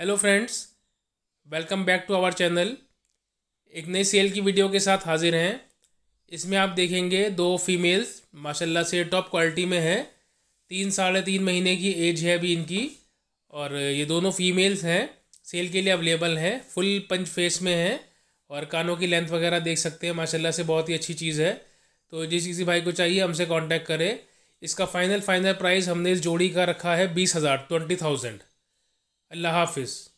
hello friends welcome back to our channel एक नई cell की वीडियो के साथ हाजिर हैं इसमें आप देखेंगे दो फीमेल्स माशाल्लाह से टॉप क्वालिटी में हैं तीन साढ़े तीन महीने की एज है अभी इनकी और ये दोनों फीमेल्स हैं सेल के लिए अवेलेबल हैं फुल पंच फेस में हैं और कानों की लेंथ वगैरह देख सकते हैं माशाला से बहुत ही अच्छी चीज़ है तो जिस किसी भाई को चाहिए हमसे कॉन्टैक्ट करें इसका फ़ाइनल फ़ाइनल प्राइस हमने इस जोड़ी का रखा है बीस हज़ार ट्वेंटी थाउजेंड الله حافظ